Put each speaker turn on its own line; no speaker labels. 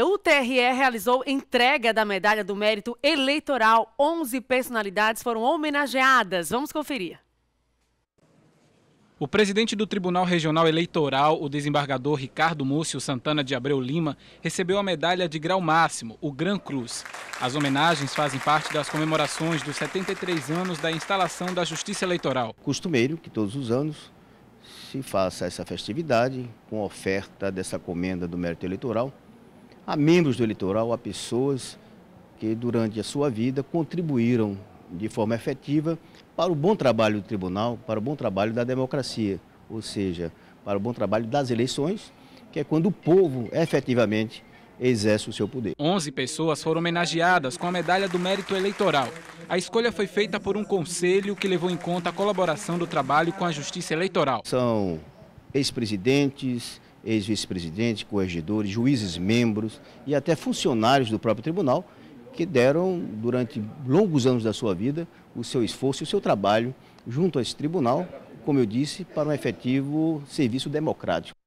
O TRE realizou entrega da medalha do mérito eleitoral. 11 personalidades foram homenageadas. Vamos conferir.
O presidente do Tribunal Regional Eleitoral, o desembargador Ricardo Múcio Santana de Abreu Lima, recebeu a medalha de grau máximo, o Gran Cruz. As homenagens fazem parte das comemorações dos 73 anos da instalação da Justiça Eleitoral.
Costumeiro que todos os anos se faça essa festividade com oferta dessa comenda do mérito eleitoral a membros do eleitoral, a pessoas que durante a sua vida contribuíram de forma efetiva para o bom trabalho do tribunal, para o bom trabalho da democracia, ou seja, para o bom trabalho das eleições, que é quando o povo efetivamente exerce o seu poder.
11 pessoas foram homenageadas com a medalha do mérito eleitoral. A escolha foi feita por um conselho que levou em conta a colaboração do trabalho com a Justiça Eleitoral.
São ex-presidentes, ex-vice-presidente, corregedores, juízes membros e até funcionários do próprio tribunal que deram durante longos anos da sua vida o seu esforço e o seu trabalho junto a esse tribunal, como eu disse, para um efetivo serviço democrático.